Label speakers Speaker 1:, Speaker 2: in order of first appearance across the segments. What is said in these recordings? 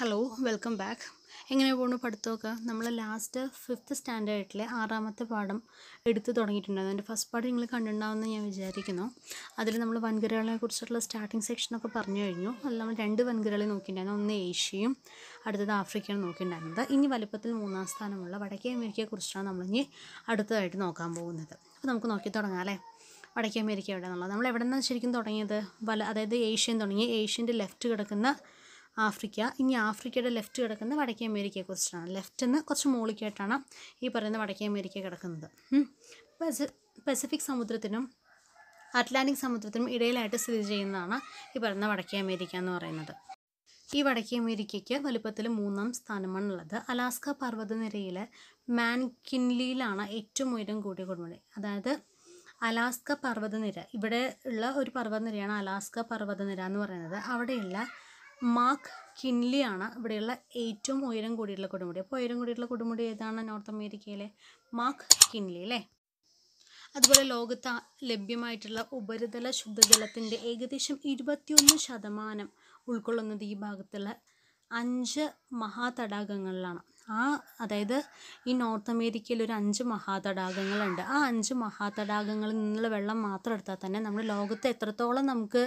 Speaker 1: hello welcome back എങ്ങനെ പോകുന്നു പഠിത്തമൊക്കെ നമ്മൾ ലാസ്റ്റ് ഫിഫ്ത്ത് സ്റ്റാൻഡേർഡിലെ ആറാമത്തെ പാഠം എടുത്തു തുടങ്ങിയിട്ടുണ്ടായിരുന്നു എൻ്റെ ഫസ്റ്റ് പാഠം നിങ്ങൾ കണ്ടിട്ടുണ്ടാവുമെന്ന് ഞാൻ വിചാരിക്കുന്നു അതിൽ നമ്മൾ വൻകരകളെ കുറിച്ചുള്ള സ്റ്റാർട്ടിംഗ് സെക്ഷനൊക്കെ പറഞ്ഞു കഴിഞ്ഞു അതിൽ നമ്മൾ രണ്ട് വൻകരകളെ നോക്കിയിട്ടുണ്ടായിരുന്നു ഒന്ന് ഏഷ്യയും അടുത്തത് ആഫ്രിക്കയാണ് നോക്കിയിട്ടുണ്ടായിരുന്നത് ഇനി വലിപ്പത്തിൽ മൂന്നാം സ്ഥാനമുള്ള വടക്കേ അമേരിക്കയെക്കുറിച്ചാണ് നമ്മളിനി അടുത്തതായിട്ട് നോക്കാൻ പോകുന്നത് അപ്പോൾ നമുക്ക് നോക്കി തുടങ്ങാം അല്ലേ വടക്കേ അമേരിക്ക എവിടെ എന്നുള്ളത് നമ്മൾ എവിടെ നിന്നാണ് ശരിക്കും തുടങ്ങിയത് വല അതായത് ഏഷ്യൻ തുടങ്ങി ഏഷ്യൻ്റെ ലെഫ്റ്റ് കിടക്കുന്ന ആഫ്രിക്ക ഇനി ആഫ്രിക്കയുടെ ലെഫ്റ്റ് കിടക്കുന്ന വടക്കേ കുറിച്ചിട്ടാണ് ലെഫ്റ്റ് നിന്ന് കുറച്ച് മുകളിലേക്കായിട്ടാണ് ഈ പറയുന്ന വടക്കേ അമേരിക്ക കിടക്കുന്നത് പസഫിക് സമുദ്രത്തിനും അറ്റ്ലാന്റിക് സമുദ്രത്തിനും ഇടയിലായിട്ട് സ്ഥിതി ചെയ്യുന്നതാണ് ഈ പറയുന്ന വടക്കേ അമേരിക്ക എന്ന് പറയുന്നത് ഈ വടക്കേ അമേരിക്കയ്ക്ക് വലുപ്പത്തിൽ മൂന്നാം ഉള്ളത് അലാസ്ക പർവ്വതനിരയിലെ മാൻകിൻലിയിലാണ് ഏറ്റവും ഉയരം കൂടിയ കൊടുമുടി അതായത് അലാസ്ക പർവ്വതനിര ഇവിടെ ഉള്ള ഒരു പർവ്വതനിരയാണ് അലാസ്ക പർവ്വതനിര എന്ന് പറയുന്നത് അവിടെയുള്ള മാർക്ക് കിൻലി ആണ് ഇവിടെയുള്ള ഏറ്റവും ഉയരം കൂടിയിട്ടുള്ള കൊടുമുടി അപ്പോൾ ഉയരം കൂടിയിട്ടുള്ള കൊടുമുടി ഏതാണ് നോർത്ത് അമേരിക്കയിലെ മാർക്ക് കിൻലി അല്ലേ അതുപോലെ ലോകത്ത് ലഭ്യമായിട്ടുള്ള ഉപരിതല ശുദ്ധജലത്തിൻ്റെ ഏകദേശം ഇരുപത്തിയൊന്ന് ശതമാനം ഉൾക്കൊള്ളുന്നത് ഈ ഭാഗത്തുള്ള അഞ്ച് മഹാതടാകങ്ങളിലാണ് ആ അതായത് ഈ നോർത്ത് അമേരിക്കയിൽ ഒരു അഞ്ച് മഹാതടാകങ്ങളുണ്ട് ആ അഞ്ച് മഹാതടാകങ്ങളിൽ നിന്നുള്ള വെള്ളം മാത്രം എടുത്താൽ തന്നെ നമ്മുടെ ലോകത്ത് എത്രത്തോളം നമുക്ക്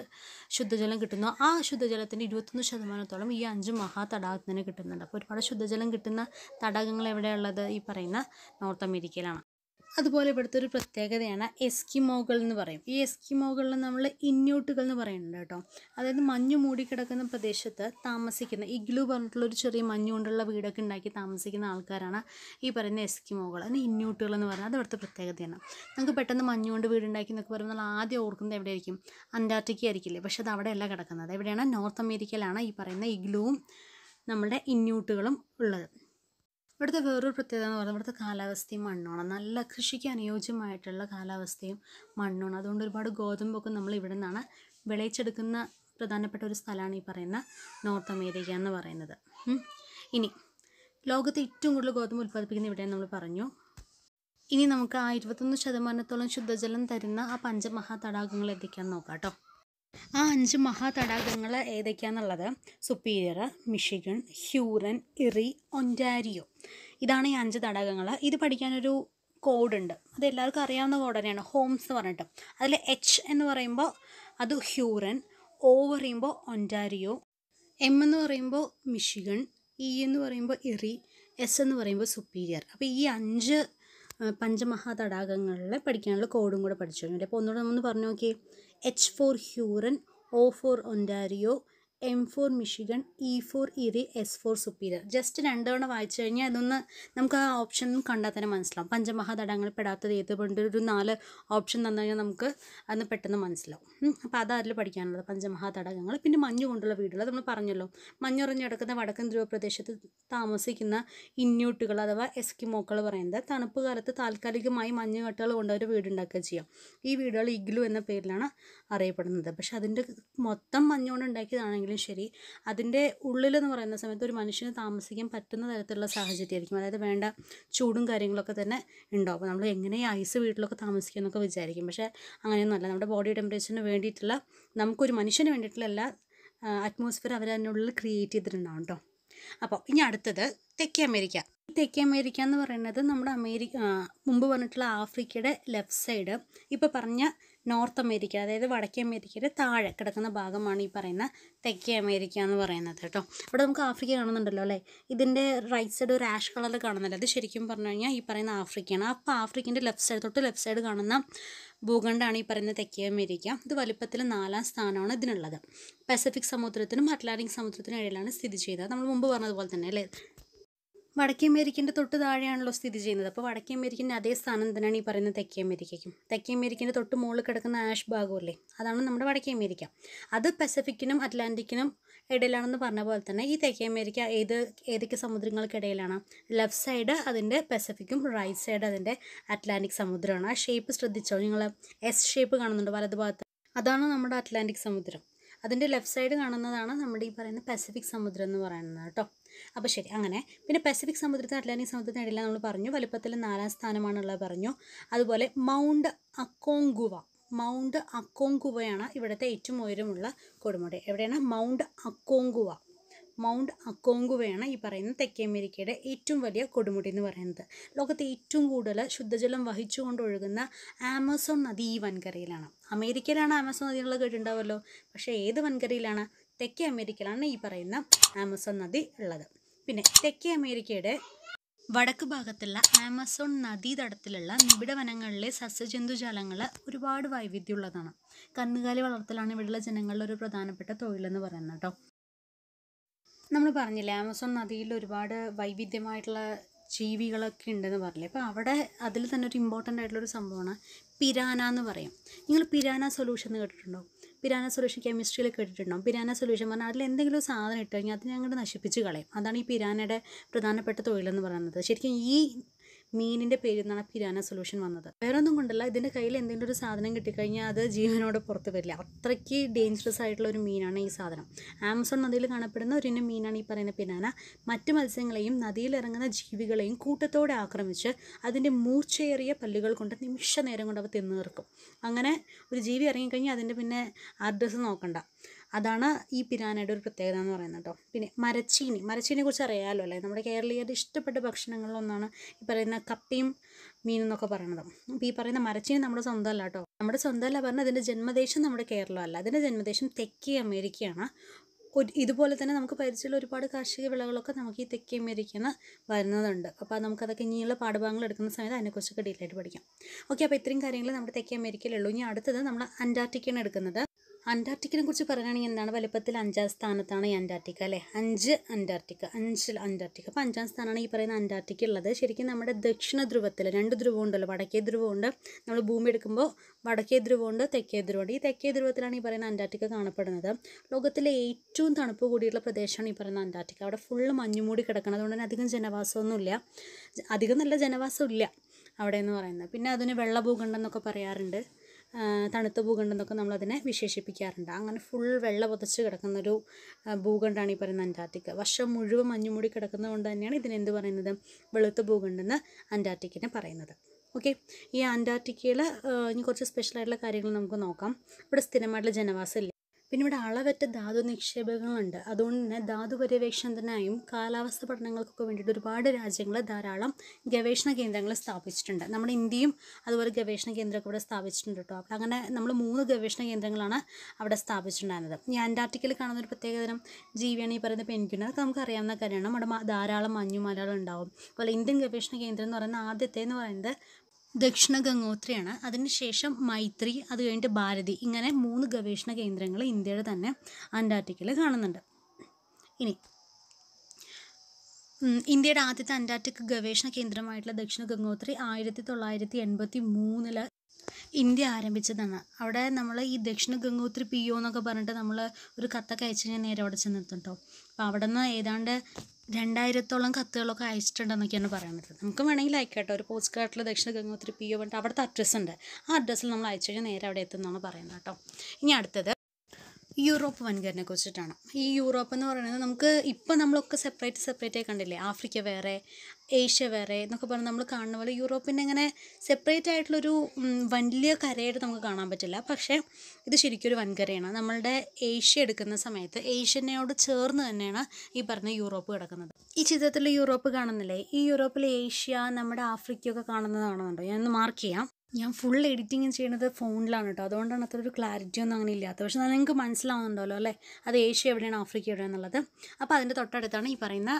Speaker 1: ശുദ്ധജലം കിട്ടുന്നോ ആ ശുദ്ധജലത്തിൻ്റെ ഇരുപത്തൊന്ന് ശതമാനത്തോളം ഈ അഞ്ച് മഹാതടാകത്തിന് കിട്ടുന്നുണ്ട് അപ്പോൾ ഒരുപാട് ശുദ്ധജലം കിട്ടുന്ന തടാകങ്ങൾ എവിടെയാണ് ഉള്ളത് ഈ പറയുന്ന നോർത്ത് അമേരിക്കയിലാണ് അതുപോലെ ഇവിടുത്തെ ഒരു പ്രത്യേകതയാണ് എസ്കിമോകൾ എന്ന് പറയും ഈ എസ്കിമോകളിൽ നമ്മൾ ഇന്യൂട്ടുകൾ എന്ന് പറയുന്നുണ്ട് കേട്ടോ അതായത് മഞ്ഞു മൂടിക്കിടക്കുന്ന പ്രദേശത്ത് താമസിക്കുന്ന ഇഗ്ലു പറഞ്ഞിട്ടുള്ള ഒരു ചെറിയ മഞ്ഞു കൊണ്ടുള്ള വീടൊക്കെ ഉണ്ടാക്കി താമസിക്കുന്ന ആൾക്കാരാണ് ഈ പറയുന്ന എസ്കിമോകൾ അതിന് ഇന്യൂട്ടുകൾ എന്ന് പറയുന്നത് അത് ഇവിടുത്തെ പ്രത്യേകതയാണ് നമുക്ക് പെട്ടെന്ന് മഞ്ഞു കൊണ്ട് വീടുണ്ടാക്കി എന്നൊക്കെ പറയുമ്പോൾ ആദ്യം ഓർക്കുന്നത് എവിടെയായിരിക്കും അന്റാർട്ടിക്ക ആയിരിക്കില്ലേ പക്ഷെ അത് അവിടെയല്ല കിടക്കുന്നത് എവിടെയാണ് നോർത്ത് അമേരിക്കയിലാണ് ഈ പറയുന്ന ഇഗ്ലുവും നമ്മുടെ ഇന്യൂട്ടുകളും ഉള്ളത് ഇവിടുത്തെ വേറൊരു പ്രത്യേകത എന്ന് പറയുന്നത് ഇവിടുത്തെ കാലാവസ്ഥയും മണ്ണാണ് നല്ല കൃഷിക്ക് അനുയോജ്യമായിട്ടുള്ള കാലാവസ്ഥയും മണ്ണാണ് അതുകൊണ്ട് ഒരുപാട് ഗോതമ്പൊക്കെ നമ്മൾ ഇവിടെ നിന്നാണ് വിളയിച്ചെടുക്കുന്ന പ്രധാനപ്പെട്ട ഒരു സ്ഥലമാണ് ഈ പറയുന്ന നോർത്ത് അമേരിക്ക എന്ന് പറയുന്നത് ഇനി ലോകത്തെ ഏറ്റവും കൂടുതൽ ഗോതമ്പ് ഉൽപ്പാദിപ്പിക്കുന്ന ഇവിടെ നമ്മൾ പറഞ്ഞു ഇനി നമുക്ക് ആ ഇരുപത്തൊന്ന് ശതമാനത്തോളം ശുദ്ധജലം തരുന്ന ആ പഞ്ചമഹാ തടാകങ്ങൾ എത്തിക്കാൻ നോക്കാം കേട്ടോ ആ അഞ്ച് മഹാതടാകങ്ങൾ ഏതൊക്കെയാണെന്നുള്ളത് Superior Michigan Huron Erie Ontario ഇതാണ് ഈ അഞ്ച് തടാകങ്ങൾ ഇത് പഠിക്കാനൊരു കോഡുണ്ട് അത് എല്ലാവർക്കും അറിയാവുന്ന കോഡ് തന്നെയാണ് ഹോംസ് എന്ന് പറഞ്ഞിട്ട് അതിൽ എച്ച് എന്ന് പറയുമ്പോൾ അത് ഹ്യൂറൻ ഒ പറയുമ്പോൾ ഒൻറ്റാരിയോ എം എന്ന് പറയുമ്പോൾ മിഷിഗൺ ഇ എന്ന് പറയുമ്പോൾ ഇറി എസ് e എന്ന് പറയുമ്പോൾ സുപ്പീരിയർ അപ്പോൾ ഈ അഞ്ച് പഞ്ചമഹാതടാകങ്ങളിൽ പഠിക്കാനുള്ള കോഡും കൂടെ പഠിച്ചു അപ്പോൾ ഒന്നുകൂടെ നമ്മൾ പറഞ്ഞു നോക്കിയേ H for Huron, O for Ontario, M for Michigan E for Erie S for Superior just രണ്ടുതവണ വായിച്ചു കഴിഞ്ഞാൽ അതൊന്ന് നമുക്ക് ആ ഓപ്ഷൻ കണ്ടാൽ തന്നെ മനസ്സിലാവും പഞ്ചമഹാതടങ്ങളിൽ പെടാത്തത് ഏതുകൊണ്ട് ഒരു നാല് ഓപ്ഷൻ തന്നു കഴിഞ്ഞാൽ നമുക്ക് അന്ന് പെട്ടെന്ന് മനസ്സിലാവും അപ്പോൾ അത് അതിൽ പഠിക്കാനുള്ളത് പഞ്ചമഹാതടങ്ങൾ പിന്നെ മഞ്ഞ് കൊണ്ടുള്ള വീടുകൾ നമ്മൾ പറഞ്ഞല്ലോ മഞ്ഞുറഞ്ഞ് കിടക്കുന്ന വടക്കൻ ധ്രുവ പ്രദേശത്ത് താമസിക്കുന്ന ഇന്യൂട്ടുകൾ അഥവാ എസ്കിമോക്കൾ പറയുന്നത് തണുപ്പ് കാലത്ത് താൽക്കാലികമായി മഞ്ഞുകട്ടകൾ കൊണ്ട് അവർ വീടുണ്ടാക്കുക ചെയ്യാം ഈ വീടുകൾ ഇഗ്ലു എന്ന പേരിലാണ് അറിയപ്പെടുന്നത് പക്ഷെ അതിൻ്റെ മൊത്തം മഞ്ഞുകൊണ്ട് ഉണ്ടാക്കിയതാണെങ്കിൽ ആണെങ്കിലും ശരി അതിൻ്റെ ഉള്ളിലെന്ന് പറയുന്ന സമയത്ത് ഒരു മനുഷ്യന് താമസിക്കാൻ പറ്റുന്ന തരത്തിലുള്ള സാഹചര്യമായിരിക്കും അതായത് വേണ്ട ചൂടും കാര്യങ്ങളൊക്കെ തന്നെ ഉണ്ടാവും അപ്പോൾ നമ്മൾ എങ്ങനെ ഐസ് വീട്ടിലൊക്കെ താമസിക്കുക എന്നൊക്കെ വിചാരിക്കും പക്ഷേ അങ്ങനെയൊന്നുമല്ല നമ്മുടെ ബോഡി ടെമ്പറേച്ചറിന് വേണ്ടിയിട്ടുള്ള നമുക്കൊരു മനുഷ്യന് വേണ്ടിയിട്ടുള്ള എല്ലാ അറ്റ്മോസ്ഫിയർ അവർ അതിനുള്ളിൽ ക്രിയേറ്റ് ചെയ്തിട്ടുണ്ടാവും കേട്ടോ അപ്പോൾ ഇനി അടുത്തത് തെക്കേ അമേരിക്ക തെക്കേ അമേരിക്ക എന്ന് പറയുന്നത് നമ്മുടെ അമേരിക്ക മുമ്പ് പറഞ്ഞിട്ടുള്ള ആഫ്രിക്കയുടെ ലെഫ്റ്റ് സൈഡ് ഇപ്പോൾ പറഞ്ഞ നോർത്ത് അമേരിക്ക അതായത് വടക്കേ അമേരിക്കയുടെ താഴെ കിടക്കുന്ന ഭാഗമാണ് ഈ പറയുന്ന തെക്കേ അമേരിക്ക എന്ന് പറയുന്നത് കേട്ടോ ഇവിടെ നമുക്ക് ആഫ്രിക്ക കാണുന്നുണ്ടല്ലോ അല്ലേ ഇതിൻ്റെ റൈറ്റ് സൈഡ് ഒരു ആഷ് കളറിൽ കാണുന്നില്ല അത് ശരിക്കും പറഞ്ഞു കഴിഞ്ഞാൽ ഈ പറയുന്ന ആഫ്രിക്കയാണ് അപ്പോൾ ആഫ്രിക്കൻ്റെ ലെഫ്റ്റ് സൈഡ് തൊട്ട് ലെഫ്റ്റ് സൈഡ് കാണുന്ന ഭൂഖണ്ഡാണ് ഈ പറയുന്ന തെക്കേ അമേരിക്ക ഇത് വലിപ്പത്തിൽ നാലാം സ്ഥാനമാണ് ഇതിനുള്ളത് പസഫിക് സമുദ്രത്തിനും അറ്റ്ലാന്റിക് സമുദ്രത്തിനും ഇടയിലാണ് സ്ഥിതി ചെയ്തത് നമ്മൾ മുമ്പ് പറഞ്ഞതുപോലെ തന്നെ അല്ലേ വടക്കേ അമേരിക്കൻ്റെ തൊട്ട് താഴെയാണല്ലോ സ്ഥിതി ചെയ്യുന്നത് അപ്പോൾ വടക്കേ അമേരിക്കൻ്റെ അതേ സ്ഥാനം തന്നെയാണ് ഈ പറയുന്ന തെക്കേ അമേരിക്കയ്ക്കും തെക്കേ അമേരിക്കൻ്റെ തൊട്ട് മുകളിൽ കിടക്കുന്ന ആഷ് അല്ലേ അതാണ് നമ്മുടെ വടക്കേ അമേരിക്ക അത് പസഫിക്കിനും അറ്റ്ലാന്റിക്കിനും ഇടയിലാണെന്ന് പറഞ്ഞ പോലെ തന്നെ ഈ തെക്കേ അമേരിക്ക ഏത് ഏതൊക്കെ സമുദ്രങ്ങൾക്കിടയിലാണ് ലെഫ്റ്റ് സൈഡ് അതിൻ്റെ പസഫിക്കും റൈറ്റ് സൈഡ് അതിൻ്റെ അറ്റ്ലാന്റിക് സമുദ്രമാണ് ആ ഷേപ്പ് ശ്രദ്ധിച്ചോ നിങ്ങൾ എസ് ഷേപ്പ് കാണുന്നുണ്ട് ഭാഗത്ത് അതാണ് നമ്മുടെ അറ്റ്ലാന്റിക് സമുദ്രം അതിൻ്റെ ലെഫ്റ്റ് സൈഡ് കാണുന്നതാണ് നമ്മുടെ ഈ പറയുന്ന പസഫിക് സമുദ്രം എന്ന് പറയുന്നത് കേട്ടോ അപ്പോൾ ശരി അങ്ങനെ പിന്നെ പസഫിക് സമുദ്രത്തിന് അറ്റ്ലാന്റിക് സമുദ്രത്തിന് ഇടയിലാണ് നമ്മൾ പറഞ്ഞു വലുപ്പത്തിൽ നാലാം സ്ഥാനമാണുള്ളത് പറഞ്ഞു അതുപോലെ മൗണ്ട് അക്കോങ്കുവ മൗണ്ട് അക്കോങ്കുവയാണ് ഇവിടുത്തെ ഏറ്റവും ഉയരമുള്ള കൊടുമുടി എവിടെയാണ് മൗണ്ട് അക്കോങ്കുവ മൗണ്ട് അക്കോങ്കുവയാണ് ഈ പറയുന്ന തെക്കേ അമേരിക്കയുടെ ഏറ്റവും വലിയ കൊടുമുടി എന്ന് പറയുന്നത് ലോകത്തെ ഏറ്റവും കൂടുതൽ ശുദ്ധജലം വഹിച്ചുകൊണ്ട് ഒഴുകുന്ന ആമസോൺ നദി ഈ വൻകരയിലാണ് അമേരിക്കയിലാണ് ആമസോൺ നദികൾ കേട്ടിട്ടുണ്ടാവുമല്ലോ പക്ഷേ ഏത് വൻകരയിലാണ് തെക്കേ അമേരിക്കയിലാണ് ഈ പറയുന്ന ആമസോൺ നദി ഉള്ളത് പിന്നെ തെക്കേ അമേരിക്കയുടെ വടക്ക് ഭാഗത്തുള്ള ആമസോൺ നദീതടത്തിലുള്ള നിബിഡ വനങ്ങളിലെ സസ്യജന്തുജാലങ്ങൾ ഒരുപാട് വൈവിധ്യമുള്ളതാണ് കന്നുകാലി വളർത്തലാണ് ഇവിടെയുള്ള ജനങ്ങളുടെ ഒരു പ്രധാനപ്പെട്ട തൊഴിലെന്ന് പറയുന്നത് കേട്ടോ നമ്മൾ പറഞ്ഞില്ലേ ആമസോൺ നദിയിൽ ഒരുപാട് വൈവിധ്യമായിട്ടുള്ള ജീവികളൊക്കെ ഉണ്ടെന്ന് പറഞ്ഞില്ലേ അപ്പോൾ അവിടെ അതിൽ തന്നെ ഒരു ഇമ്പോർട്ടൻ്റ് ആയിട്ടുള്ളൊരു സംഭവമാണ് പിരാന എന്ന് പറയും നിങ്ങൾ പിരാന സൊല്യൂഷൻ എന്ന് കേട്ടിട്ടുണ്ടോ പിരാന സൊല്യൂഷൻ കെമിസ്ട്രിയിൽ കേട്ടിട്ടുണ്ടാവും പിരാന സൊല്യൂഷൻ പറഞ്ഞാൽ അതിൽ എന്തെങ്കിലും സാധനം ഇട്ട് കഴിഞ്ഞാൽ അത് ഞങ്ങൾ നശിപ്പിച്ച് കളയും അതാണ് ഈ പിരാനയുടെ പ്രധാനപ്പെട്ട തൊഴിലെന്ന് പറയുന്നത് ശരിക്കും ഈ മീനിൻ്റെ പേരിൽ നിന്നാണ് പിരാന സൊല്യൂഷൻ വന്നത് വേറൊന്നും കൊണ്ടല്ല ഇതിൻ്റെ കയ്യിൽ എന്തെങ്കിലും ഒരു സാധനം കിട്ടിക്കഴിഞ്ഞാൽ അത് ജീവനോട് പുറത്ത് വരില്ല അത്രയ്ക്ക് ഡേഞ്ചറസ് ആയിട്ടുള്ള ഒരു മീനാണ് ഈ സാധനം ആമസോൺ നദിയിൽ കാണപ്പെടുന്ന ഒരു ഇനം മീനാണ് ഈ പറയുന്ന പിനാന മറ്റ് മത്സ്യങ്ങളെയും നദിയിൽ ഇറങ്ങുന്ന ജീവികളെയും കൂട്ടത്തോടെ ആക്രമിച്ച് അതിൻ്റെ മൂർച്ചയേറിയ പല്ലുകൾ കൊണ്ട് നിമിഷ നേരം കൊണ്ട് അവ തിന്നു തീർക്കും അങ്ങനെ ഒരു ജീവി ഇറങ്ങിക്കഴിഞ്ഞാൽ അതിൻ്റെ പിന്നെ അഡ്രസ്സ് നോക്കണ്ട അതാണ് ഈ പിരാനയുടെ ഒരു പ്രത്യേകത എന്ന് പറയുന്നത് കേട്ടോ പിന്നെ മരച്ചീനി മരച്ചീനെ കുറിച്ച് അറിയാമല്ലോ അല്ലേ നമ്മുടെ കേരളീയരുടെ ഇഷ്ടപ്പെട്ട ഭക്ഷണങ്ങളിലൊന്നാണ് ഈ പറയുന്ന കപ്പയും മീനും എന്നൊക്കെ പറയണത് അപ്പോൾ ഈ പറയുന്ന മരച്ചീനി നമ്മുടെ സ്വന്തമല്ല കേട്ടോ നമ്മുടെ സ്വന്തമല്ല പറഞ്ഞാൽ അതിൻ്റെ ജന്മദേശം നമ്മുടെ കേരളമല്ല അതിൻ്റെ ജന്മദേശം തെക്കേ അമേരിക്കയാണ് ഇതുപോലെ തന്നെ നമുക്ക് പരിചയമുള്ള ഒരുപാട് കാർഷിക വിളകളൊക്കെ നമുക്ക് ഈ തെക്കേ അമേരിക്കയിൽ നിന്ന് വരുന്നതുണ്ട് അപ്പോൾ നമുക്കതൊക്കെ ഇനിയുള്ള പാഠഭാഗങ്ങൾ എടുക്കുന്ന സമയത്ത് അതിനെക്കുറിച്ചൊക്കെ ഡീറ്റെയിൽ പഠിക്കാം ഓക്കെ അപ്പോൾ ഇത്രയും കാര്യങ്ങൾ നമ്മുടെ തെക്കേ അമേരിക്കയിലുള്ളൂ ഇനി അടുത്തത് നമ്മൾ അന്റാർട്ടിക്കയാണ് എടുക്കുന്നത് അന്റാർട്ടിക്കിനെ കുറിച്ച് പറയുകയാണെങ്കിൽ എന്താണ് വലിപ്പത്തിൽ അഞ്ചാം സ്ഥാനത്താണ് ഈ അന്റാർട്ടിക്ക അല്ലേ അഞ്ച് അന്റാർട്ടിക്ക അഞ്ച് അന്റാർട്ടിക്ക അപ്പോൾ അഞ്ചാം സ്ഥാനമാണ് ഈ പറയുന്ന അന്റാർട്ടിക്ക ഉള്ളത് ശരിക്കും നമ്മുടെ ദക്ഷിണ ധ്രുവത്തിൽ രണ്ട് ധ്രുവം ഉണ്ടല്ലോ വടക്കേ ധ്രുവമുണ്ട് നമ്മൾ ഭൂമി എടുക്കുമ്പോൾ വടക്കേ ധ്രുവമുണ്ട് തെക്കേ ധ്രുവമുണ്ട് ഈ തെക്കേ ധ്രുവത്തിലാണ് ഈ പറയുന്ന അന്റാർട്ടിക്ക കാണപ്പെടുന്നത് ലോകത്തിലെ ഏറ്റവും തണുപ്പ് കൂടിയുള്ള പ്രദേശമാണ് ഈ പറയുന്ന അന്റാർട്ടിക്ക അവിടെ ഫുള്ള് മഞ്ഞുമൂടി കിടക്കണം അതുകൊണ്ട് തന്നെ അധികം ജനവാസമൊന്നുമില്ല അധികം നല്ല ജനവാസം ഇല്ല അവിടെ എന്ന് പറയുന്നത് പിന്നെ അതിന് വെള്ളഭൂഖണ്ഡം എന്നൊക്കെ പറയാറുണ്ട് തണുത്ത ഭൂഖണ്ഡം എന്നൊക്കെ നമ്മളതിനെ വിശേഷിപ്പിക്കാറുണ്ട് അങ്ങനെ ഫുൾ വെള്ള പുതച്ച് കിടക്കുന്നൊരു ഭൂഖണ്ഡമാണ് ഈ പറയുന്ന അന്റാർട്ടിക്ക വർഷം മുഴുവൻ മഞ്ഞുമൂടി കൊണ്ട് തന്നെയാണ് ഇതിനെന്ത് പറയുന്നത് വെളുത്ത ഭൂഖണ്ഡം എന്ന് അന്റാർട്ടിക്കിനെ പറയുന്നത് ഓക്കെ ഈ അന്റാർട്ടിക്കയിൽ ഇനി കുറച്ച് സ്പെഷ്യലായിട്ടുള്ള കാര്യങ്ങൾ നമുക്ക് നോക്കാം ഇവിടെ സ്ഥിരമായിട്ടുള്ള ജനവാസം ഇല്ല പിന്നെ ഇവിടെ അളവറ്റ ധാതു നിക്ഷേപങ്ങളുണ്ട് അതുകൊണ്ട് തന്നെ ധാതു പര്യവേക്ഷണത്തിനായും കാലാവസ്ഥ പഠനങ്ങൾക്കൊക്കെ വേണ്ടിയിട്ട് ഒരുപാട് രാജ്യങ്ങൾ ധാരാളം ഗവേഷണ കേന്ദ്രങ്ങൾ സ്ഥാപിച്ചിട്ടുണ്ട് നമ്മുടെ ഇന്ത്യയും അതുപോലെ ഗവേഷണ കേന്ദ്രമൊക്കെ ഇവിടെ സ്ഥാപിച്ചിട്ടുണ്ട് കേട്ടോ അപ്പോൾ അങ്ങനെ നമ്മൾ മൂന്ന് ഗവേഷണ കേന്ദ്രങ്ങളാണ് അവിടെ സ്ഥാപിച്ചിട്ടുണ്ടായിരുന്നത് ഈ അന്റാർട്ടിക്കയിൽ കാണുന്ന ഒരു തരം ജീവിയാണ് ഈ പറയുന്ന പെൻഗ്വിൻ അതൊക്കെ നമുക്ക് അറിയാവുന്ന കാര്യമാണ് നമ്മുടെ ധാരാളം മഞ്ഞുമലകൾ ഉണ്ടാവും അതുപോലെ ഇന്ത്യൻ ഗവേഷണ കേന്ദ്രം എന്ന് പറയുന്ന ആദ്യത്തെ എന്ന് പറയുന്നത് ദക്ഷിണ ഗംഗോത്രിയാണ് അതിനുശേഷം മൈത്രി അത് കഴിഞ്ഞിട്ട് ഭാരതി ഇങ്ങനെ മൂന്ന് ഗവേഷണ കേന്ദ്രങ്ങൾ ഇന്ത്യയുടെ തന്നെ അന്റാർട്ടിക്കയിൽ കാണുന്നുണ്ട് ഇനി ഇന്ത്യയുടെ ആദ്യത്തെ അന്റാർട്ടിക് ഗവേഷണ കേന്ദ്രമായിട്ടുള്ള ദക്ഷിണ ഗംഗോത്രി ആയിരത്തി തൊള്ളായിരത്തി എൺപത്തി മൂന്നില് ഇന്ത്യ ആരംഭിച്ചതാണ് അവിടെ നമ്മൾ ഈ ദക്ഷിണ ഗംഗോത്രി പി ഒ എന്നൊക്കെ പറഞ്ഞിട്ട് നമ്മൾ ഒരു കത്തൊക്കെ അയച്ചു കഴിഞ്ഞാൽ നേരെ അവിടെ ചെന്നെത്തും അപ്പോൾ അവിടെ നിന്ന് ഏതാണ്ട് രണ്ടായിരത്തോളം കത്തുകളൊക്കെ അയച്ചിട്ടുണ്ടെന്നൊക്കെയാണ് പറയാൻ പറ്റുന്നത് നമുക്ക് വേണമെങ്കിൽ അയക്കട്ടെ ഒരു പോസ്റ്റ് കാർഡിൽ ദക്ഷിണ ഗംഗോത്രി പി ഒ പറഞ്ഞിട്ട് അവിടുത്തെ അഡ്രസ്സ് ഉണ്ട് ആ അഡ്രസ്സിൽ നമ്മൾ അയച്ചു കഴിഞ്ഞാൽ നേരെ അവിടെ എത്തുന്നതാണ് പറയുന്നത് കേട്ടോ ഇനി അടുത്തത് യൂറോപ്പ് വൻകരനെ കുറിച്ചിട്ടാണ് ഈ യൂറോപ്പ് എന്ന് പറയുന്നത് നമുക്ക് ഇപ്പം നമ്മളൊക്കെ സെപ്പറേറ്റ് സെപ്പറേറ്റ് ആയി കണ്ടില്ലേ ആഫ്രിക്ക വേറെ ഏഷ്യ വേറെ എന്നൊക്കെ പറഞ്ഞ് നമ്മൾ കാണുന്ന പോലെ യൂറോപ്പിൻ്റെ ഇങ്ങനെ സെപ്പറേറ്റ് ആയിട്ടുള്ളൊരു വലിയ കരയായിട്ട് നമുക്ക് കാണാൻ പറ്റില്ല പക്ഷേ ഇത് ശരിക്കും ഒരു വൻകരയാണ് നമ്മളുടെ ഏഷ്യ എടുക്കുന്ന സമയത്ത് ഏഷ്യനോട് ചേർന്ന് തന്നെയാണ് ഈ പറഞ്ഞ യൂറോപ്പ് കിടക്കുന്നത് ഈ ചിത്രത്തിൽ യൂറോപ്പ് കാണുന്നില്ലേ ഈ യൂറോപ്പിൽ ഏഷ്യ നമ്മുടെ ആഫ്രിക്കയൊക്കെ കാണുന്നത് കാണുന്നുണ്ടോ ഞാനൊന്ന് മാർക്ക് ചെയ്യാം ഞാൻ ഫുൾ എഡിറ്റിംഗ് ചെയ്യുന്നത് ഫോണിലാണ് കേട്ടോ അതുകൊണ്ടാണ് അത്ര ഒരു ക്ലാരിറ്റി ഒന്നും അങ്ങനെ ഇല്ലാത്ത പക്ഷെ നിങ്ങൾക്ക് മനസ്സിലാവുന്നുണ്ടല്ലോ അല്ലേ അത് ഏഷ്യ എവിടെയാണ് ആഫ്രിക്ക എവിടെയാണെന്നുള്ളത് അപ്പോൾ അതിൻ്റെ തൊട്ടടുത്താണ് ഈ പറയുന്ന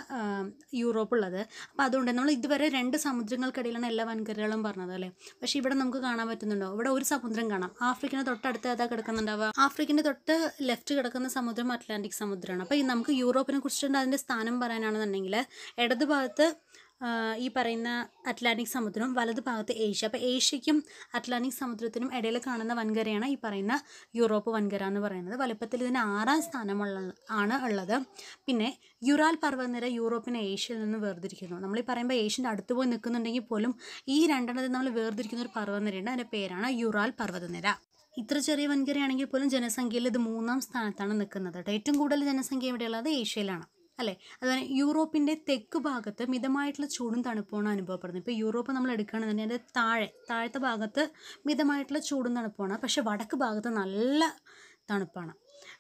Speaker 1: യൂറോപ്പ് ഉള്ളത് അപ്പോൾ അതുകൊണ്ട് നമ്മൾ ഇതുവരെ രണ്ട് സമുദ്രങ്ങൾക്കിടയിലാണ് എല്ലാ വൻകരകളും പറഞ്ഞത് അല്ലേ പക്ഷേ ഇവിടെ നമുക്ക് കാണാൻ പറ്റുന്നുണ്ടോ ഇവിടെ ഒരു സമുദ്രം കാണാം ആഫ്രിക്കൻ്റെ തൊട്ടടുത്ത് ഏതാ കിടക്കുന്നുണ്ടാവുക ആഫ്രിക്കൻ്റെ തൊട്ട് ലെഫ്റ്റ് കിടക്കുന്ന സമുദ്രം അറ്റ്ലാന്റിക് സമുദ്രമാണ് അപ്പോൾ ഈ നമുക്ക് യൂറോപ്പിനെ കുറിച്ചിട്ടുണ്ട് അതിൻ്റെ സ്ഥാനം പറയാനാണെന്നുണ്ടെങ്കിൽ ഇടതുഭാഗത്ത് ഈ പറയുന്ന അറ്റ്ലാന്റിക് സമുദ്രവും ഭാഗത്ത് ഏഷ്യ അപ്പോൾ ഏഷ്യയ്ക്കും അറ്റ്ലാന്റിക് സമുദ്രത്തിനും ഇടയിൽ കാണുന്ന വൻകരയാണ് ഈ പറയുന്ന യൂറോപ്പ് വൻകര എന്ന് പറയുന്നത് വലുപ്പത്തിൽ ഇതിന് ആറാം സ്ഥാനമുള്ള ആണ് ഉള്ളത് പിന്നെ യുറാൽ പർവ്വതനിര യൂറോപ്പിനെ ഏഷ്യയിൽ നിന്ന് വേർതിരിക്കുന്നു നമ്മൾ ഈ പറയുമ്പോൾ ഏഷ്യൻ്റെ അടുത്ത് പോയി നിൽക്കുന്നുണ്ടെങ്കിൽ പോലും ഈ രണ്ടെണ്ണത്തിൽ നമ്മൾ വേർതിരിക്കുന്ന ഒരു പർവ്വതനിരയുണ്ട് അതിൻ്റെ പേരാണ് യുറാൽ പർവ്വതനിര ഇത്ര ചെറിയ വൻകരയാണെങ്കിൽ പോലും ജനസംഖ്യയിൽ ഇത് മൂന്നാം സ്ഥാനത്താണ് നിൽക്കുന്നത് കേട്ടോ ഏറ്റവും കൂടുതൽ ജനസംഖ്യ ഇവിടെയുള്ളത് ഏഷ്യയിലാണ് അല്ലേ അതുപോലെ യൂറോപ്പിൻ്റെ തെക്ക് ഭാഗത്ത് മിതമായിട്ടുള്ള ചൂടും തണുപ്പുമാണ് അനുഭവപ്പെടുന്നത് ഇപ്പോൾ യൂറോപ്പ് നമ്മൾ എടുക്കുകയാണെന്ന് അതിൻ്റെ താഴെ താഴത്തെ ഭാഗത്ത് മിതമായിട്ടുള്ള ചൂടും തണുപ്പാണ് പക്ഷേ വടക്ക് ഭാഗത്ത് നല്ല തണുപ്പാണ്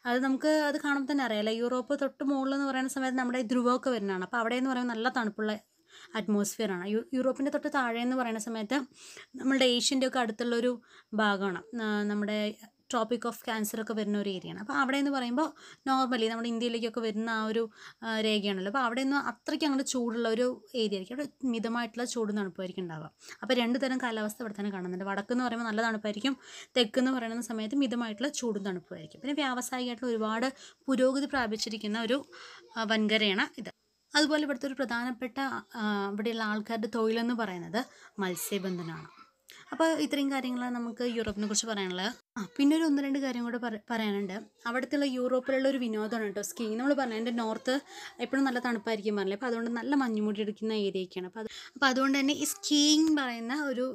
Speaker 1: അത് നമുക്ക് അത് കാണുമ്പോൾ തന്നെ അറിയാമല്ലോ യൂറോപ്പ് തൊട്ട് മുകളിൽ എന്ന് പറയുന്ന സമയത്ത് നമ്മുടെ ധ്രുവമൊക്കെ വരുന്നതാണ് അപ്പോൾ അവിടെ എന്ന് പറയുമ്പോൾ നല്ല തണുപ്പുള്ള അറ്റ്മോസ്ഫിയറാണ് യു യൂറോപ്പിൻ്റെ തൊട്ട് താഴെ എന്ന് പറയുന്ന സമയത്ത് നമ്മളുടെ ഏഷ്യൻ്റെ ഒക്കെ അടുത്തുള്ളൊരു ഭാഗമാണ് നമ്മുടെ ട്രോപ്പിക് ഓഫ് ക്യാൻസറൊക്കെ വരുന്ന ഒരു ഏരിയയാണ് അപ്പോൾ അവിടെ എന്ന് പറയുമ്പോൾ നോർമലി നമ്മുടെ ഇന്ത്യയിലേക്കൊക്കെ വരുന്ന ആ ഒരു രേഖയാണല്ലോ അപ്പോൾ അവിടെ നിന്ന് അത്രയ്ക്ക് അങ്ങോട്ട് ചൂടുള്ള ഒരു ഏരിയ ആയിരിക്കും അവിടെ മിതമായിട്ടുള്ള ചൂട് തണുപ്പായിരിക്കും ഉണ്ടാവുക അപ്പോൾ രണ്ട് തരം കാലാവസ്ഥ ഇവിടെ തന്നെ കാണുന്നുണ്ട് വടക്ക് എന്ന് പറയുമ്പോൾ നല്ല തണുപ്പായിരിക്കും തെക്ക് എന്ന് പറയുന്ന സമയത്ത് മിതമായിട്ടുള്ള ചൂടും തണുപ്പായിരിക്കും പിന്നെ വ്യാവസായികമായിട്ടുള്ള ഒരുപാട് പുരോഗതി പ്രാപിച്ചിരിക്കുന്ന ഒരു വൻകരയാണ് ഇത് അതുപോലെ ഇവിടുത്തെ ഒരു പ്രധാനപ്പെട്ട ഇവിടെയുള്ള ആൾക്കാരുടെ തൊഴിലെന്ന് പറയുന്നത് മത്സ്യബന്ധനമാണ് അപ്പോൾ ഇത്രയും കാര്യങ്ങളാണ് നമുക്ക് യൂറോപ്പിനെ കുറിച്ച് പറയാനുള്ളത് ആ പിന്നെ ഒരു ഒന്ന് രണ്ട് കാര്യം കൂടെ പറയാനുണ്ട് അവിടുത്തെ യൂറോപ്പിലുള്ള ഒരു വിനോദമാണ് കേട്ടോ സ്കീ നമ്മൾ പറഞ്ഞത് എൻ്റെ നോർത്ത് എപ്പോഴും നല്ല തണുപ്പായിരിക്കും പറഞ്ഞില്ല അപ്പോൾ അതുകൊണ്ട് നല്ല മഞ്ഞുമൂടി എടുക്കുന്ന ഏരിയയൊക്കെയാണ് അപ്പോൾ അത് അപ്പോൾ അതുകൊണ്ട് തന്നെ ഈ സ്കീയിങ് പറയുന്ന ഒരു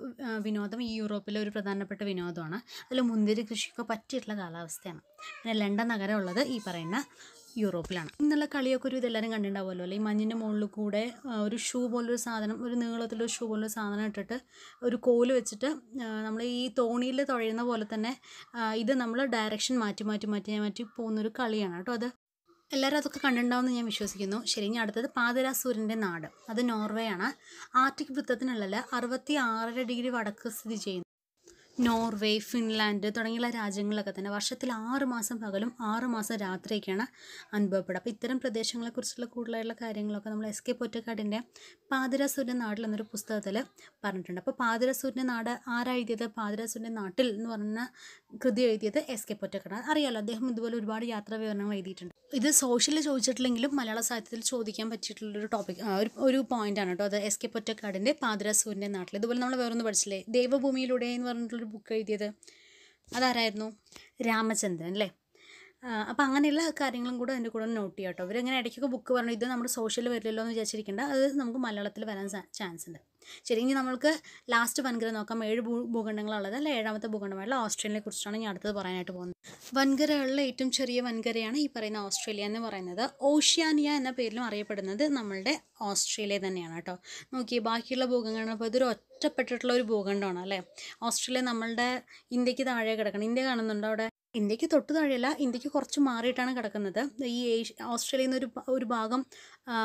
Speaker 1: വിനോദം ഈ യൂറോപ്പിലെ ഒരു പ്രധാനപ്പെട്ട വിനോദമാണ് അതിൽ മുന്തിരി കൃഷിക്കോ പറ്റിയിട്ടുള്ള കാലാവസ്ഥയാണ് പിന്നെ ലണ്ടൻ നഗരം ഉള്ളത് ഈ പറയുന്ന യൂറോപ്പിലാണ് ഇന്നുള്ള കളിയൊക്കെ ഒരു ഇതെല്ലാവരും കണ്ടിട്ടുണ്ടാവുമല്ലോ അല്ലെങ്കിൽ ഈ മഞ്ഞിൻ്റെ മുകളിൽ കൂടെ ഒരു ഷൂ പോലൊരു സാധനം ഒരു നീളത്തിലൊരു ഷൂ പോലൊരു സാധനം ഇട്ടിട്ട് ഒരു കോല് വെച്ചിട്ട് നമ്മൾ ഈ തോണിയിൽ തുഴയുന്ന പോലെ തന്നെ ഇത് നമ്മൾ ഡയറക്ഷൻ മാറ്റി മാറ്റി മാറ്റി മാറ്റി പോകുന്നൊരു കളിയാണ് കേട്ടോ അത് എല്ലാവരും അതൊക്കെ കണ്ടിട്ടുണ്ടാവുമെന്ന് ഞാൻ വിശ്വസിക്കുന്നു ശരി ഇനി അടുത്തത് പാതിരാസൂരിൻ്റെ നാട് അത് നോർവേ ആണ് ആർട്ടിക് വൃത്തത്തിനുള്ളിൽ അറുപത്തി ആറര ഡിഗ്രി വടക്ക് സ്ഥിതി ചെയ്യുന്നു നോർവേ ഫിൻലാൻഡ് തുടങ്ങിയുള്ള രാജ്യങ്ങളിലൊക്കെ തന്നെ വർഷത്തിൽ ആറ് മാസം പകലും ആറ് മാസം രാത്രിയൊക്കെയാണ് അനുഭവപ്പെടുക അപ്പോൾ ഇത്തരം പ്രദേശങ്ങളെക്കുറിച്ചുള്ള കൂടുതലായിട്ടുള്ള കാര്യങ്ങളൊക്കെ നമ്മൾ എസ് കെ പൊറ്റക്കാടിൻ്റെ പാതിരാസൂര്യ നാട്ടിൽ എന്നൊരു പുസ്തകത്തിൽ പറഞ്ഞിട്ടുണ്ട് അപ്പോൾ പാതിരാസൂര്യ നാട് ആരെഴുതിയത് പാതിരാസൂര്യ നാട്ടിൽ എന്ന് പറഞ്ഞ കൃതി എഴുതിയത് എസ് കെ പൊറ്റക്കാട് അറിയാലോ അദ്ദേഹം ഇതുപോലെ ഒരുപാട് യാത്രാ വിവരണങ്ങൾ എഴുതിയിട്ടുണ്ട് ഇത് സോഷ്യലിൽ ചോദിച്ചിട്ടില്ലെങ്കിലും മലയാള സാഹിത്യത്തിൽ ചോദിക്കാൻ പറ്റിയിട്ടുള്ളൊരു ടോപ്പിക് ഒരു ഒരു പോയിൻ്റാണ് കേട്ടോ അത് എസ് കെ പൊറ്റക്കാടിൻ്റെ പാതിരാസൂര്യൻ്റെ നാട്ടിൽ ഇതുപോലെ നമ്മൾ വേറൊന്ന് പഠിച്ചില്ലേ ദേവഭൂമിയിലൂടെ എന്ന് പറഞ്ഞിട്ടുള്ള ഒരു ബുക്ക് എഴുതിയത് അതാരായിരുന്നു രാമചന്ദ്രൻ അല്ലേ അപ്പം അങ്ങനെയുള്ള കാര്യങ്ങളും കൂടെ അതിൻ്റെ കൂടെ നോട്ട് ചെയ്യാം കേട്ടോ ഇവരിങ്ങനെ ഇടയ്ക്കൊക്കെ ബുക്ക് പറഞ്ഞു ഇത് നമ്മുടെ സോഷ്യൽ വരില്ലല്ലോ എന്ന് വിചാരിച്ചിരിക്കേണ്ട അത് നമുക്ക് മലയാളത്തിൽ വരാൻ ചാൻസ് ഉണ്ട് ശരിക്കും നമ്മൾക്ക് ലാസ്റ്റ് വൻകര നോക്കാം ഏഴ് ഭൂ ഭൂഖണ്ഡങ്ങളുള്ളത് അല്ലെ ഏഴാമത്തെ ഭൂഖണ്ഡമായിട്ടുള്ള ഓസ്ട്രേലിയയെ കുറിച്ചാണ് ഞാൻ അടുത്തത് പറയാനായിട്ട് പോകുന്നത് വൻകരകളിലെ ഏറ്റവും ചെറിയ വൻകരയാണ് ഈ പറയുന്ന ഓസ്ട്രേലിയ എന്ന് പറയുന്നത് ഓഷ്യാനിയ എന്ന പേരിലും അറിയപ്പെടുന്നത് നമ്മളുടെ ഓസ്ട്രേലിയ തന്നെയാണ് കേട്ടോ നോക്കി ബാക്കിയുള്ള ഭൂഖണ്ഡങ്ങൾ അപ്പോൾ ഇതൊരു ഒറ്റപ്പെട്ടിട്ടുള്ള ഒരു ഭൂഖണ്ഡമാണ് അല്ലേ ഓസ്ട്രേലിയ നമ്മളുടെ ഇന്ത്യക്ക് താഴെ കിടക്കണം ഇന്ത്യ കാണുന്നുണ്ടോ അവിടെ ഇന്ത്യക്ക് തൊട്ട് താഴെയല്ല ഇന്ത്യക്ക് കുറച്ച് മാറിയിട്ടാണ് കിടക്കുന്നത് ഈ ഓസ്ട്രേലിയയിൽ നിന്ന് ഒരു ഒരു ഭാഗം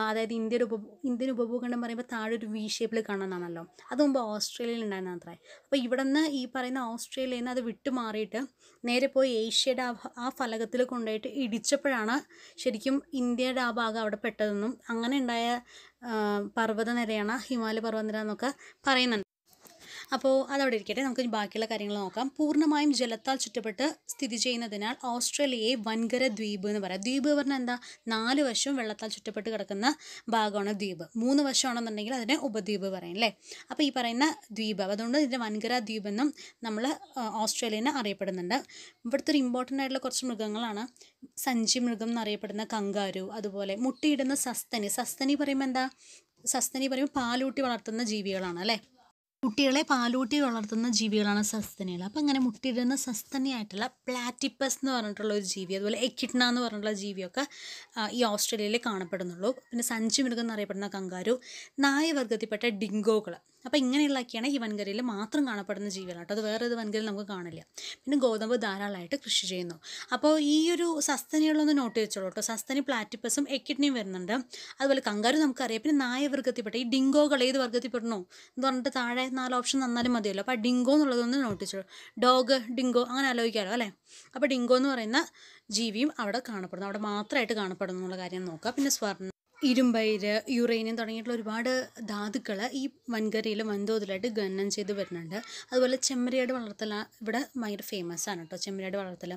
Speaker 1: അതായത് ഇന്ത്യയുടെ ഉപ ഇന്ത്യൻ ഉപഭൂഖണ്ഡം പറയുമ്പോൾ താഴെ ഒരു വി ഷേപ്പിൽ കാണുന്നതാണല്ലോ അത് മുമ്പ് ഓസ്ട്രേലിയയിൽ ഉണ്ടായിരുന്ന അത്രേ അപ്പോൾ ഇവിടെ നിന്ന് ഈ പറയുന്ന ഓസ്ട്രേലിയയിൽ നിന്ന് അത് വിട്ടു മാറിയിട്ട് നേരെ പോയി ഏഷ്യയുടെ ആ ആ ഫലകത്തിൽ കൊണ്ടുപോയിട്ട് ഇടിച്ചപ്പോഴാണ് ശരിക്കും ഇന്ത്യയുടെ ആ ഭാഗം അവിടെ പെട്ടതെന്നും അങ്ങനെ ഉണ്ടായ പർവ്വതനിരയാണ് ഹിമാലയ പർവ്വതനിര എന്നൊക്കെ പറയുന്നുണ്ട് അപ്പോൾ അതവിടെ ഇരിക്കട്ടെ നമുക്ക് ബാക്കിയുള്ള കാര്യങ്ങൾ നോക്കാം പൂർണ്ണമായും ജലത്താൽ ചുറ്റപ്പെട്ട് സ്ഥിതി ചെയ്യുന്നതിനാൽ ഓസ്ട്രേലിയയെ വൻകര ദ്വീപ് എന്ന് പറയാം ദ്വീപ് പറഞ്ഞാൽ എന്താ നാല് വശവും വെള്ളത്താൽ ചുറ്റപ്പെട്ട് കിടക്കുന്ന ഭാഗമാണ് ദ്വീപ് മൂന്ന് വശമാണെന്നുണ്ടെങ്കിൽ അതിനെ ഉപദ്വീപ് പറയും അല്ലേ അപ്പോൾ ഈ പറയുന്ന ദ്വീപ് അതുകൊണ്ട് ഇതിൻ്റെ വൻകര ദ്വീപ് എന്നും നമ്മൾ ഓസ്ട്രേലിയനെ അറിയപ്പെടുന്നുണ്ട് ഇവിടുത്തെ ഒരു ഇമ്പോർട്ടൻ്റ് ആയിട്ടുള്ള കുറച്ച് മൃഗങ്ങളാണ് സഞ്ചി മൃഗം എന്നറിയപ്പെടുന്ന കങ്കാരു അതുപോലെ മുട്ടിയിടുന്ന സസ്തനി സസ്തനി പറയുമ്പോൾ എന്താ സസ്തനി പറയുമ്പോൾ പാലൂട്ടി വളർത്തുന്ന ജീവികളാണ് അല്ലേ കുട്ടികളെ പാലൂട്ടി വളർത്തുന്ന ജീവികളാണ് സസ്തനികൾ അപ്പോൾ അങ്ങനെ മുട്ടയിടുന്ന സസ്തനിയായിട്ടുള്ള പ്ലാറ്റിപ്പസ് എന്ന് പറഞ്ഞിട്ടുള്ള ഒരു ജീവി അതുപോലെ എക്കിഡ്ന എന്ന് പറഞ്ഞിട്ടുള്ള ജീവിയൊക്കെ ഈ ഓസ്ട്രേലിയയിൽ കാണപ്പെടുന്നുള്ളൂ പിന്നെ സഞ്ചി മൃഗം എന്നറിയപ്പെടുന്ന കങ്കാരു നായവർഗത്തിൽപ്പെട്ട ഡിങ്കോകൾ അപ്പോൾ ഇങ്ങനെയുള്ളതൊക്കെയാണ് ഈ വൻകരയിൽ മാത്രം കാണപ്പെടുന്ന ജീവികളാണ് കേട്ടോ അത് വേറെ ഒരു വൻകരയിൽ നമുക്ക് കാണില്ല പിന്നെ ഗോതമ്പ് ധാരാളമായിട്ട് കൃഷി ചെയ്യുന്നു അപ്പോൾ ഈ ഒരു സസ്തനികളൊന്ന് നോട്ട് വെച്ചോളൂ കേട്ടോ സസ്തനി പ്ലാറ്റിപ്പസും എക്കിഡ്നിയും വരുന്നുണ്ട് അതുപോലെ കങ്കാരു നമുക്കറിയാം പിന്നെ നായവർഗത്തിൽപ്പെട്ട ഈ ഡിങ്കോകൾ ഏത് വർഗത്തിൽപ്പെടണോ എന്ന് പറഞ്ഞിട്ട് താഴെ നാല് ഓപ്ഷൻ തന്നാലും മതിയല്ലോ അപ്പോൾ ഡിങ്കോ എന്നുള്ളതൊന്ന് നോട്ടീസ് ഡോഗ് ഡിങ്കോ അങ്ങനെ ആലോചിക്കാമല്ലോ അല്ലേ അപ്പോൾ ഡിങ്കോ എന്ന് പറയുന്ന ജീവിയും അവിടെ കാണപ്പെടുന്നു അവിടെ മാത്രമായിട്ട് കാണപ്പെടുന്നു എന്നുള്ള കാര്യം നോക്കുക പിന്നെ സ്വർണ്ണ ഇരുമ്പയിര് യുറേനിയം തുടങ്ങിയിട്ടുള്ള ഒരുപാട് ധാതുക്കൾ ഈ വൻകരയിൽ വൻതോതിലായിട്ട് ഖനനം ചെയ്ത് വരുന്നുണ്ട് അതുപോലെ ചെമ്മരിയാട് വളർത്തൽ ഇവിടെ ഭയങ്കര ഫേമസ് ആണ് കേട്ടോ ചെമ്മരിയാട് വളർത്തൽ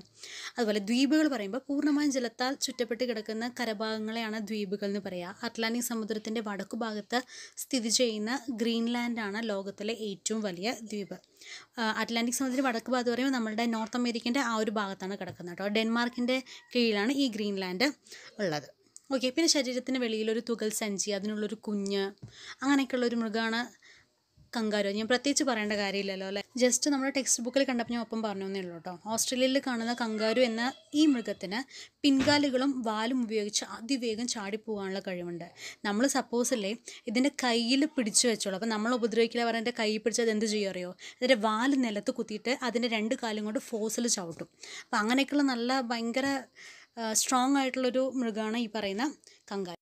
Speaker 1: അതുപോലെ ദ്വീപുകൾ പറയുമ്പോൾ പൂർണ്ണമായും ജലത്താൽ ചുറ്റപ്പെട്ട് കിടക്കുന്ന കരഭാഗങ്ങളെയാണ് ദ്വീപുകൾ എന്ന് പറയുക അറ്റ്ലാന്റിക് സമുദ്രത്തിൻ്റെ വടക്കു ഭാഗത്ത് സ്ഥിതി ചെയ്യുന്ന ഗ്രീൻലാൻഡാണ് ലോകത്തിലെ ഏറ്റവും വലിയ ദ്വീപ് അറ്റ്ലാന്റിക് സമുദ്രത്തിൻ്റെ വടക്ക് ഭാഗത്ത് പറയുമ്പോൾ നമ്മളുടെ നോർത്ത് അമേരിക്കൻ്റെ ആ ഒരു ഭാഗത്താണ് കിടക്കുന്നത് കേട്ടോ ഡെൻമാർക്കിൻ്റെ കീഴിലാണ് ഈ ഗ്രീൻലാൻഡ് ഉള്ളത് ഓക്കെ പിന്നെ ശരീരത്തിന് വെളിയിലൊരു തുകൽ സഞ്ചി അതിനുള്ളൊരു കുഞ്ഞ് അങ്ങനെയൊക്കെയുള്ള ഒരു മൃഗമാണ് കങ്കാരോ ഞാൻ പ്രത്യേകിച്ച് പറയേണ്ട കാര്യമില്ലല്ലോ അല്ലേ ജസ്റ്റ് നമ്മുടെ ടെക്സ്റ്റ് ബുക്കിൽ കണ്ടപ്പോൾ ഞാൻ ഒപ്പം പറഞ്ഞു എന്നേ ഉള്ളൂ കേട്ടോ ഓസ്ട്രേലിയയിൽ കാണുന്ന കങ്കാരു എന്ന ഈ മൃഗത്തിന് പിൻകാലുകളും വാലും ഉപയോഗിച്ച് അതിവേഗം ചാടിപ്പോകാനുള്ള കഴിവുണ്ട് നമ്മൾ സപ്പോസ് അല്ലേ ഇതിൻ്റെ കയ്യിൽ പിടിച്ചു വെച്ചോളൂ അപ്പോൾ നമ്മൾ ഉപദ്രവിക്കില്ല പറഞ്ഞാൽ എൻ്റെ കൈ പിടിച്ചത് എന്ത് ചെയ്യും അറിയോ അതിൻ്റെ വാല് നിലത്ത് കുത്തിയിട്ട് അതിൻ്റെ രണ്ട് കാലും കൊണ്ട് ഫോസിൽ ചവിട്ടും അപ്പോൾ അങ്ങനെയൊക്കെയുള്ള നല്ല ഭയങ്കര സ്ട്രോങ് ആയിട്ടുള്ളൊരു മൃഗമാണ് ഈ പറയുന്ന കങ്കാലി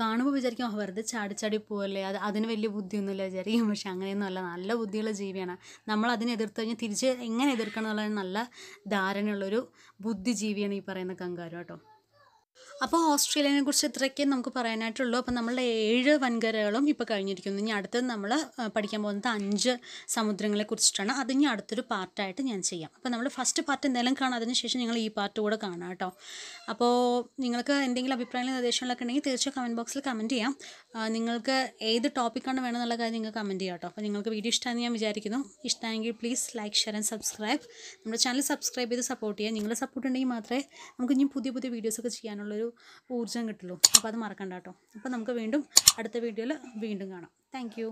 Speaker 1: കാണുമ്പോൾ വിചാരിക്കും വെറുതെ ചാടിച്ചാടി പോവല്ലേ അത് അതിന് വലിയ ബുദ്ധിയൊന്നുമില്ല വിചാരിക്കും പക്ഷെ അങ്ങനെയൊന്നുമല്ല നല്ല ബുദ്ധിയുള്ള ജീവിയാണ് നമ്മൾ അതിനെ എതിർത്ത് കഴിഞ്ഞാൽ തിരിച്ച് എങ്ങനെ എതിർക്കണം എന്നുള്ള നല്ല ധാരണയുള്ളൊരു ബുദ്ധിജീവിയാണ് ഈ പറയുന്ന കങ്കാരു കേട്ടോ അപ്പോൾ ഓസ്ട്രേലിയനെ കുറിച്ച് ഇത്രയൊക്കെ നമുക്ക് പറയാനായിട്ടുള്ളൂ അപ്പോൾ നമ്മളുടെ ഏഴ് വൻകരകളും ഇപ്പോൾ കഴിഞ്ഞിരിക്കുന്നു ഇനി അടുത്തത് നമ്മൾ പഠിക്കാൻ പോകുന്നത് അഞ്ച് സമുദ്രങ്ങളെ കുറിച്ചിട്ടാണ് അത് ഇനി അടുത്തൊരു പാർട്ടായിട്ട് ഞാൻ ചെയ്യാം അപ്പോൾ നമ്മൾ ഫസ്റ്റ് പാർട്ട് എന്തെങ്കിലും കാണാം ശേഷം നിങ്ങൾ ഈ പാർട്ട് കൂടെ കാണാം കേട്ടോ അപ്പോൾ നിങ്ങൾക്ക് എന്തെങ്കിലും അഭിപ്രായങ്ങൾ നിർദ്ദേശങ്ങളൊക്കെ ഉണ്ടെങ്കിൽ തീർച്ചയായും കമൻറ്റ് ബോക്സിൽ കമൻറ്റ് ചെയ്യാം നിങ്ങൾക്ക് ഏത് ടോപ്പിക്കാണ് വേണമെന്നുള്ള കാര്യം നിങ്ങൾ കമൻറ്റ് ചെയ്യാം കേട്ടോ അപ്പോൾ നിങ്ങൾക്ക് വീഡിയോ ഇഷ്ടമാണെന്ന് ഞാൻ വിചാരിക്കുന്നു ഇഷ്ടമായെങ്കിൽ please like share and subscribe നമ്മുടെ ചാനൽ സബ്സ്ക്രൈബ് ചെയ്ത് സപ്പോർട്ട് ചെയ്യുക നിങ്ങളുടെ സപ്പോർട്ട് ഉണ്ടെങ്കിൽ മാത്രമേ നമുക്ക് ഇനി പുതിയ പുതിയ വീഡിയോസൊക്കെ ചെയ്യാനുള്ളൂ എന്നുള്ളൊരു ഊർജ്ജം കിട്ടുള്ളൂ അപ്പോൾ അത് മറക്കണ്ട കേട്ടോ അപ്പോൾ നമുക്ക് വീണ്ടും അടുത്ത വീഡിയോയിൽ വീണ്ടും കാണാം താങ്ക്